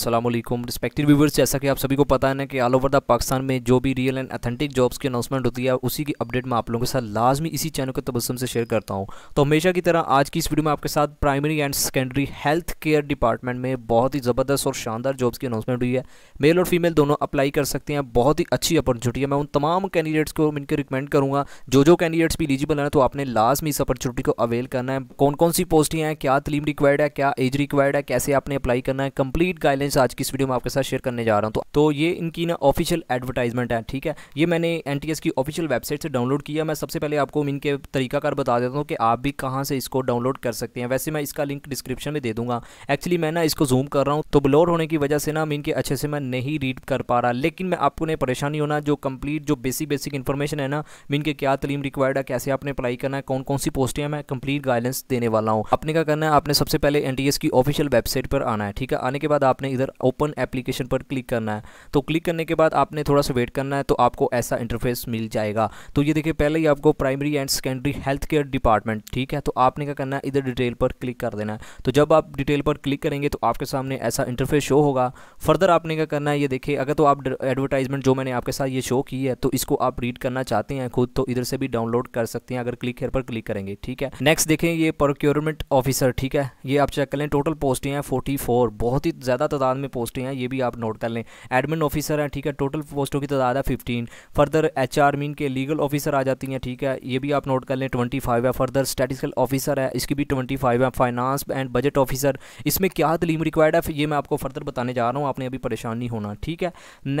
Aslam respected viewers जैसा कि आप सभी को पता है ना कि ऑल ओवर द पाकिस्तान में जो भी रियल एंड अथेंटिक जॉब्स की अनाउंसमेंट होती है उसी की अपडेट मैं आप लोगों के साथ लाजमी इसी चैनल के तबसम से शेयर करता हूं तो हमेशा की तरह आज की इस वीडियो में आपके साथ primary and secondary health care department में बहुत ही ज़बरदस्त और शानदार जॉब्स की अनाउंसमेंट हुई है मेल और फीमेल दोनों अप्लाई कर सकते हैं बहुत ही अच्छी अपॉर्चुनिटी है मैं उन तमाम कैंडिडेट्स को इनके रिकमेंड करूँगा जो जो कैंडिडेट्स भी एलिजिबल हैं तो आपने लाजमी इस अपॉर्चुनिटी को अवेल करना है कौन कौन सी पोस्टें हैं क्या तलीम रिक्वायर्ड है क्या एज रिक्वायर्ड है कैसे आपने अप्लाई करना है कंप्लीट गाइड चैलेंज आज की इस वीडियो में आपके साथ शेयर करने जा रहा हूँ तो, तो ये इनकी ना ऑफिशियल एडवर्टाइजमेंट है ठीक है ये मैंने एन की ऑफिशियल वेबसाइट से डाउनलोड किया मैं सबसे पहले आपको इनके तरीकाकार बता देता हूँ कि आप भी कहाँ से इसको डाउनलोड कर सकते हैं वैसे मैं इसका लिंक डिस्क्रिप्शन में दे दूंगा एक्चुअली मैं ना इसको जूम कर रहा हूँ तो ब्लोर होने की वजह से ना हम इनके अच्छे से मैं नहीं रीड कर पा रहा लेकिन मैं आपको नहीं परेशानी होना जो कंप्लीट जो बेसिक बेसिक इन्फॉर्मेशन है ना मीन के क्या तलीम रिक्वायर्ड है कैसे आपने अप्लाई करना है कौन कौन सी पोस्टें मैं कंप्लीट गाइडेंस देने वाला हूँ आपने क्या करना है आपने सबसे पहले एन की ऑफिशियल वेबसाइट पर आना है ठीक है आने के बाद आपने इधर ओपन एप्लीकेशन पर क्लिक करना है तो क्लिक करने के बाद आपने थोड़ा सा वेट करना है तो आपको ऐसा इंटरफेस मिल जाएगा तो ये देखिए पहले ही आपको primary and secondary health care department ठीक है तो आपने क्या करना है इधर डिटेल पर क्लिक कर देना है तो जब आप डिटेल पर क्लिक करेंगे तो आपके सामने ऐसा इंटरफेस शो होगा फर्दर आपने क्या करना है ये देखिए अगर तो आप एडवर्टाइजमेंट जो मैंने आपके साथ ये शो की है तो इसको आप रीड करना चाहते हैं खुद तो इधर से भी डाउनलोड कर सकते हैं अगर क्लिक हेयर पर क्लिक करेंगे ठीक है नेक्स्ट देखें ये प्रोक्योरमेंट ऑफिसर ठीक है ये आप चेक कर लें टोटल पोस्टें हैं फोर्टी बहुत ही ज़्यादा तादाद में पोस्टें हैं ये भी आप नोट कर लें एडमिन ऑफिसर हैं ठीक है टोटल पोस्टों की तादाद है fifteen further H R mean के लीगल ऑफिसर आ जाती हैं ठीक है ये भी आप नोट कर लें ट्वेंटी फाइव है फर्दर स्टेटिकल ऑफिसर है इसकी भी ट्वेंटी फाइव है फाइनेंस एंड बजट ऑफिसर इसमें क्या तलीम रिक्वायर्ड है ये मैं आपको फर्दर बताने जा रहा हूँ आपने अभी परेशान नहीं होना ठीक है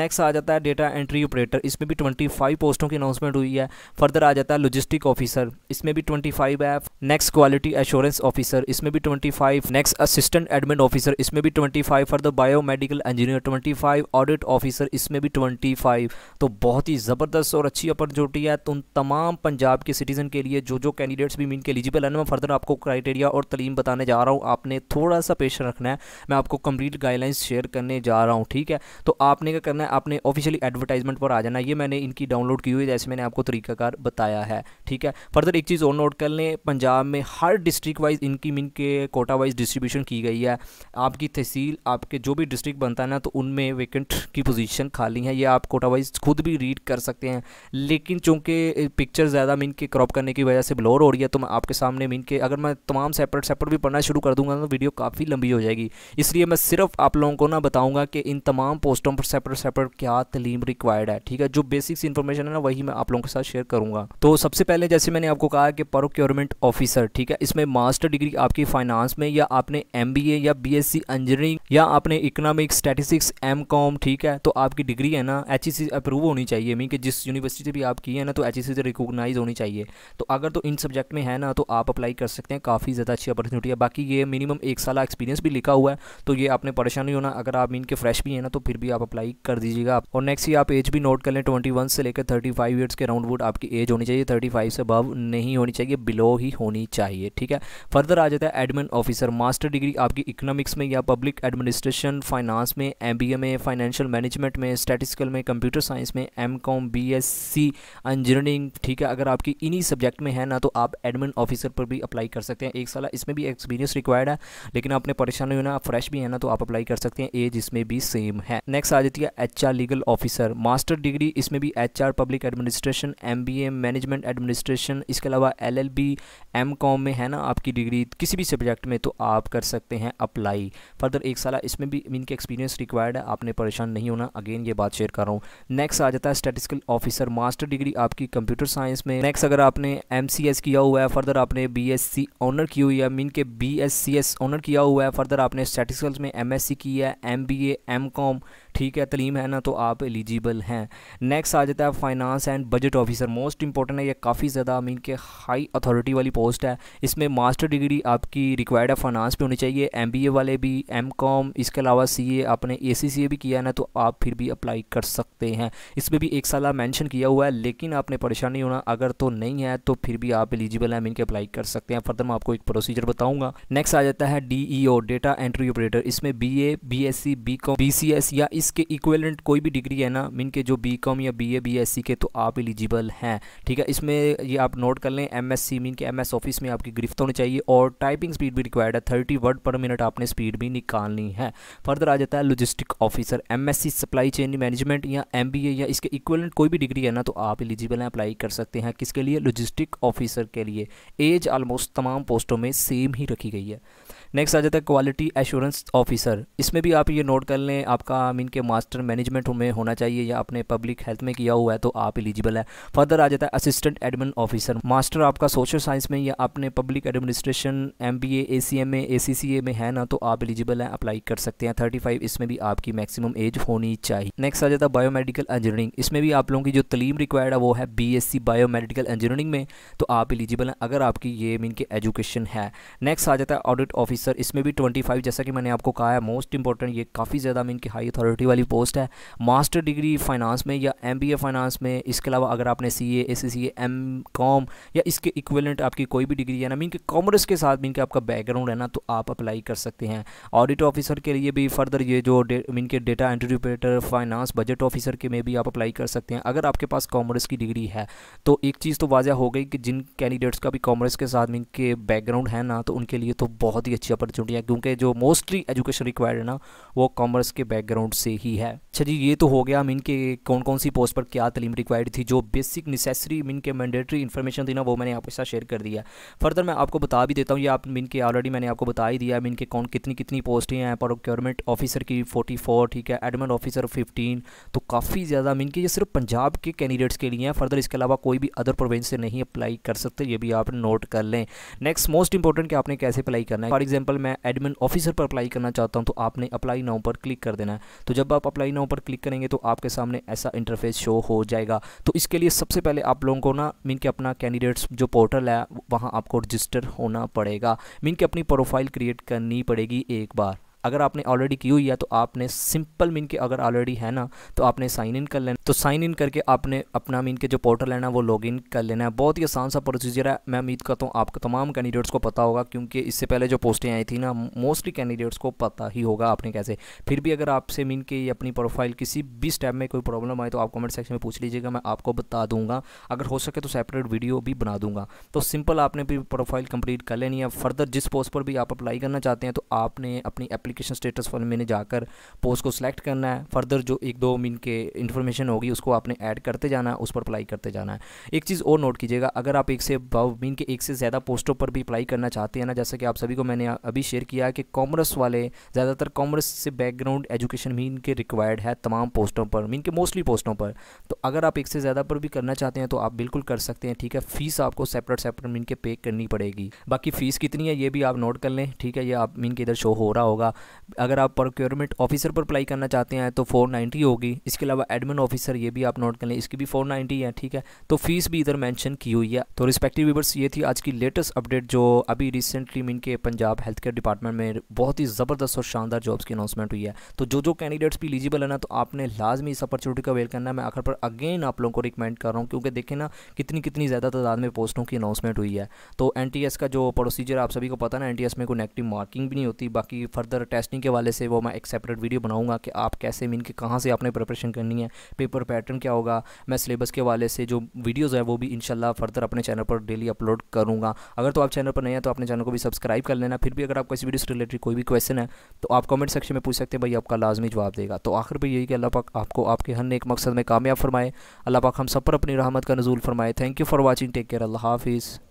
नेक्स्ट आ जाता है डेटा एंट्री ऑपरेटर इसमें भी ट्वेंटी फाइव पोस्टों की अनाउंसमेंट हुई है फर्दर आ जाता है लॉजिस्टिक ऑफिसर इसमें भी ट्वेंटी फाइव है नेक्स्ट क्वालिटी एश्योरेंस ऑफिसर इसमें भी twenty five next assistant admin officer इसमें भी twenty five further biomedical engineer 25 audit officer इसमें भी 25 तो बहुत ही ज़बरदस्त और अच्छी अपॉर्चुनिटी है तो उन तमाम पंजाब के सिटीज़न के लिए जो जो कैंडिडेट्स भी मीन के एलिजिबल है मैं फर्दर आपको क्राइटेरिया और तलीम बताने जा रहा हूँ आपने थोड़ा सा पेश रखना है मैं आपको कम्प्लीट गाइडलाइंस शेयर करने जा रहा हूँ ठीक है तो आपने क्या करना है आपने ऑफिशियली एडवर्टाइजमेंट पर आ जाना ये मैंने इनकी डाउनलोड की हुई है जैसे मैंने आपको तरीकाकार बताया है ठीक है फर्दर एक चीज़ और नोट कर लें पंजाब में हर डिस्ट्रिक्ट वाइज इनकी मीन के कोटा वाइज डिस्ट्रीब्यूशन की गई है आपकी तहसील आपके जो भी डिस्ट्रिक्ट बनता है ना तो उनमें वेकेंट की पोजीशन खाली है ये आप कोटा वाइज खुद भी रीड कर सकते हैं लेकिन चूंकि पिक्चर ज़्यादा मीन के क्रॉप करने की वजह से ब्लोर हो रही है तो मैं आपके सामने मीन के अगर मैं तमाम सेपरेट सेपरेट भी पढ़ना शुरू कर दूंगा तो वीडियो काफ़ी लंबी हो जाएगी इसलिए मैं सिर्फ आप लोगों को ना बताऊँगा कि इन तमाम पोस्टों पर सेपरेट सेपरेट क्या तलीम रिक्वायर्ड है ठीक है जो बेसिक्स इन्फॉर्मेशन है ना वही मैं आप लोगों के साथ शेयर करूँगा तो सबसे पहले जैसे मैंने आपको कहा कि प्रोक्योरमेंट ऑफिसर ठीक है इसमें मास्टर डिग्री आपकी फाइनेंस में या आपने एम या बी इंजीनियरिंग या आपने आपने इकोनॉमिक्स स्टैटिस्टिक्स एम कॉम ठीक है तो आपकी डिग्री है ना एच ई अप्रूव होनी चाहिए मीन कि जिस यूनिवर्सिटी से भी आप की है ना तो एच ई से रिकोगनाइज होनी चाहिए तो अगर तो इन सब्जेक्ट में है ना तो आप अप्लाई कर सकते हैं काफ़ी ज़्यादा अच्छी अपॉर्चुनिटी है बाकी ये मिनिमम एक साल एक्सपीरियंस भी लिखा हुआ है तो ये आपने परेशान नहीं होना अगर आप मीन के फ्रेश भी है ना तो फिर भी आप अप्लाई कर दीजिएगा और नेक्स्ट ये आप एज भी नोट कर लें ट्वेंटी वन से लेकर थर्टी फाइव ईयर्स के राउंड वुड आपकी एज होनी चाहिए थर्टी फाइव से अबव नहीं होनी चाहिए बिलो ही होनी चाहिए ठीक है फर्दर आ जाता है एडमिन ऑफिसर मास्टर डिग्री आपकी इकोनॉमिक्स में या पब्लिक एडमिनिस्ट्रेशन एजुकेशन फाइनेंस में एम बी ए में फाइनेंशियल मैनेजमेंट में स्टैटिस्टिकल में कंप्यूटर साइंस में M com B S C engineering ठीक है अगर आपकी इन्हीं सब्जेक्ट में है ना तो आप एडमिन ऑफिसर पर भी अप्लाई कर सकते हैं एक साल इसमें भी एक्सपीरियंस रिक्वायर्ड है लेकिन आपने परेशान होना फ्रेश भी है ना तो आप अप्लाई कर सकते हैं एज इसमें भी सेम है नेक्स्ट आ जाती है H R legal officer master degree इसमें भी H R public administration M B A management administration इसके अलावा L L B M com में है ना आपकी डिग्री किसी भी सब्जेक्ट में तो आप कर सकते हैं अप्लाई फर्दर एक साल इसमें भी इनके एक्सपीरियंस रिक्वायर्ड है आपने परेशान नहीं होना अगेन ये बात शेयर कर रहा हूँ नेक्स्ट आ जाता है स्टेटिस्टिकल ऑफिसर मास्टर डिग्री आपकी कंप्यूटर साइंस में नेक्स्ट अगर आपने एम किया हुआ है फर्दर आपने बी एस ऑनर की हुई है मीन के बी एस ऑनर किया हुआ है फर्दर आपने स्टेटिस्टिकल्स में एम की है एम बी ठीक है तलीम है ना तो आप एलिजिबल हैं नेक्स्ट आ जाता है finance and budget officer most important है ये काफ़ी ज़्यादा मीन के हाई अथॉरिटी वाली पोस्ट है इसमें मास्टर डिग्री आपकी रिक्वायर्ड है फाइनेंस पे होनी चाहिए एम वाले भी एम इसके अलावा सी आपने ए भी किया है ना तो आप फिर भी अप्लाई कर सकते हैं इसमें भी एक साल मैंशन किया हुआ है लेकिन आपने परेशान होना अगर तो नहीं है तो फिर भी आप एलिजिबल हैं मीन के अप्लाई कर सकते हैं फर्दर मैं आपको एक प्रोसीजर बताऊँगा नेक्स्ट आ जाता है डी डेटा एंट्री ऑपरेटर इसमें B A B S C B com B C S या इस इसके इक्वेलेंट कोई भी डिग्री है ना मीन के जो बी कॉम या B A B S C के तो आप एलिजिबल हैं ठीक है इसमें ये आप नोट कर लें एम एस सी मीन के एम एस ऑफिस में आपकी गिरफ्त होनी चाहिए और टाइपिंग स्पीड भी रिक्वायर्ड है थर्टी वर्ड पर मिनट आपने स्पीड भी निकालनी है फर्दर आ जाता है logistic officer M S C supply chain management या एम बी ए या इसके इक्वेलेंट कोई भी डिग्री है ना तो आप एलिजिबल हैं अप्लाई कर सकते हैं किसके लिए लॉजिस्टिक ऑफिसर के लिए एज ऑलमोस्ट तमाम पोस्टों में सेम ही रखी गई है नेक्स्ट आ जाता है क्वालिटी एश्योरेंस ऑफिसर इसमें भी आप ये नोट कर लें आपका मीन के मास्टर मैनेजमेंट में होना चाहिए या आपने पब्लिक हेल्थ में किया हुआ है तो आप एलिजिबल है फर्दर आ जाता है असिस्टेंट एडमिन ऑफिसर मास्टर आपका सोशल साइंस में या आपने public administration M B A C M A C C A में है ना तो आप एलिजिबल हैं अप्लाई कर सकते हैं थर्टी फाइव इसमें भी आपकी मैक्सिमम एज होनी चाहिए नेक्स्ट आ जाता है बायोमेडिकल इंजीनियरिंग इसमें भी आप लोगों की जो तलीम रिक्वायर्ड है वो है B S C biomedical engineering में तो आप एलिजिबल हैं अगर आपकी ये मीन के एजुकेशन है नेक्स्ट आ जाता है ऑडिट ऑफिसर सर इसमें भी 25 जैसा कि मैंने आपको कहा है मोस्ट इंपॉर्टेंट ये काफ़ी ज़्यादा मीन की हाई अथॉरिटी वाली पोस्ट है मास्टर डिग्री फाइनेंस में या एम फाइनेंस में इसके अलावा अगर आपने C A S C M com या इसके इक्वलेंट आपकी कोई भी डिग्री है ना मीन कि कॉमर्स के साथ मीन के आपका बैकग्राउंड है ना तो आप अप्लाई कर सकते हैं ऑडिट ऑफिसर के लिए भी फर्दर ये जो मीन के data entry operator finance budget officer के में भी आप अप्लाई कर सकते हैं अगर आपके पास कॉमर्स की डिग्री है तो एक चीज़ तो वाजह हो गई कि जिन कैंडिडेट्स का भी कॉमर्स के साथ मीन के बैकग्राउंड है ना तो उनके लिए तो बहुत ही अच्छी अच्छी अपॉर्चुनिटी है क्योंकि जो मोस्टली एजुकेशन रिक्वायर्ड है ना वो कॉमर्स के बैकग्राउंड से ही है अच्छा जी ये तो हो गया मीन के कौन कौन सी पोस्ट पर क्या तलीम रिक्वायर्ड थी जो बेसिक नेसेसरी मीन के मैंडेटरी इन्फॉर्मेशन थी ना वो मैंने आपके साथ शेयर कर दिया फर्दर मैं आपको बता भी देता हूँ ये आप मीन के ऑलरेडी मैंने आपको बता ही दिया मीन के कौन कितनी कितनी पोस्ट हैं प्रोक्योरमेंट ऑफिसर की फोर्टी ठीक है एडमिन ऑफिसर फिफ्टीन तो काफ़ी ज़्यादा मीन के ये सिर्फ पंजाब के कैंडिडेट्स के लिए हैं फर्दर इसके अलावा कोई भी अदर प्रोविंस से नहीं अप्लाई कर सकते ये भी आप नोट कर लें नेक्स्ट मोस्ट इंपॉर्टेंट कि आपने कैसे अप्लाई करना है फॉर एग्जाम्पल एग्जाम्पल मैं एडमिन ऑफिसर पर अप्लाई करना चाहता हूँ तो आपने अप्लाई नाउ पर क्लिक कर देना है तो जब आप अप्लाई नाउ पर क्लिक करेंगे तो आपके सामने ऐसा इंटरफेस शो हो जाएगा तो इसके लिए सबसे पहले आप लोगों को ना मीन के अपना कैंडिडेट्स जो पोर्टल है वहाँ आपको रजिस्टर होना पड़ेगा मीन के अपनी प्रोफाइल क्रिएट करनी पड़ेगी एक बार अगर आपने ऑलरेडी की हुई है तो आपने सिंपल मीन के अगर ऑलरेडी है ना तो आपने साइन इन कर लेना तो साइन इन करके आपने अपना मीन के जो पोर्टल है ना वो लॉगिन कर लेना है बहुत ही आसान सा प्रोसीजर है मैं उम्मीद करता हूँ आपको तमाम कैंडिडेट्स को पता होगा क्योंकि इससे पहले जो पोस्टें आई थी ना मोस्टली कैंडिडेट्स को पता ही होगा आपने कैसे फिर भी अगर आपसे मीन के अपनी प्रोफाइल किसी भी स्टेप में कोई प्रॉब्लम आए तो आप कमेंट सेक्शन में पूछ लीजिएगा मैं आपको बता दूंगा अगर हो सके तो सेपरेट वीडियो भी बना दूंगा तो सिंपल आपने भी प्रोफाइल कंप्लीट कर लेनी है फर्दर जिस पोस्ट पर भी आप अप्लाई करना चाहते हैं तो आपने अपनी एप्लीकेशन स्टेटस फॉर्म में जाकर पोस्ट को सिलेक्ट करना है फर्दर जो एक दो मीन के इन्फॉर्मेशन होगी उसको आपने ऐड करते जाना उस पर अप्लाई करते जाना है एक चीज़ और नोट कीजिएगा अगर आप एक से मीन के एक से ज़्यादा पोस्टों पर भी अप्लाई करना चाहते हैं ना जैसे कि आप सभी को मैंने अभी शेयर किया कि कॉमर्स वाले ज़्यादातर कॉमर्स से बैकग्राउंड एजुकेशन मीन के रिक्वायर्ड है तमाम पोस्टों पर मीन के मोस्टली पोस्टों पर तो अगर आप एक से ज़्यादा पर भी करना चाहते हैं तो आप बिल्कुल कर सकते हैं ठीक है फीस आपको सेपरेट सेपरेट मीन के पे करनी पड़ेगी बाकी फ़ीस कितनी है ये भी आप नोट कर लें ठीक है ये आप मीन के इधर शो हो रहा होगा अगर आप प्रोक्योरमेंट ऑफिसर पर अप्लाई करना चाहते हैं तो फोर होगी इसके अलावा एडमिन ऑफिसर सर ये भी आप नोट कर लें इसकी भी फोर नाइन्टी है ठीक है तो फीस भी इधर मैंशन की हुई है तो रिस्पेक्टिव व्यूवर्स ये थी आज की लेटेस्ट अपडेट जो अभी रिसेंटली मीन के पंजाब हेल्थ केयर डिपार्टमेंट में बहुत ही ज़बरदस्त और शानदार जॉब्स की अनाउंसमेंट हुई है तो जो जो कैंडिडेट्स भी एलिजिबल है ना तो आपने लाजमी इस अपॉर्चुनिटी का वेल करना है मैं आखिर पर अगेन आप लोगों को रिकमेंड कर रहा हूँ क्योंकि देखें ना कितनी कितनी ज़्यादा तादाद में पोस्टों की अनाउंसमेंट हुई है तो एन का जो प्रोसीजर आप सभी को पता ना एन में कोई नेगेटिव मार्किंग भी नहीं होती बाकी फर्दर टेस्टिंग के वाले से वो मैं एक सेपरेट वीडियो बनाऊँगा कि आप कैसे मीन के कहाँ से आपने प्रिपरेशन करनी है पेपर पेपर पैटर्न क्या होगा मैं सिलेबस के वाले से जो वीडियोज़ है वो भी इनशाला फर्दर अपने चैनल पर डेली अपलोड करूँगा अगर तो आप चैनल पर नहीं है तो अपने चैनल को भी सब्सक्राइब कर लेना फिर भी अगर आपको इस वीडियो से रिलेटेड कोई भी क्वेश्चन है तो आप कमेंट सेक्शन में पूछ सकते हैं भाई आपका लाजमी जवाब देगा तो आखिर पर यही कि अल्लाह पाक आपको आपके हर एक मकसद में कामयाब फरमाए अल्लाह पाक हम सब पर अपनी रहमत का नजूल फरमाए thank you for watching take care अल्लाह हाफिज़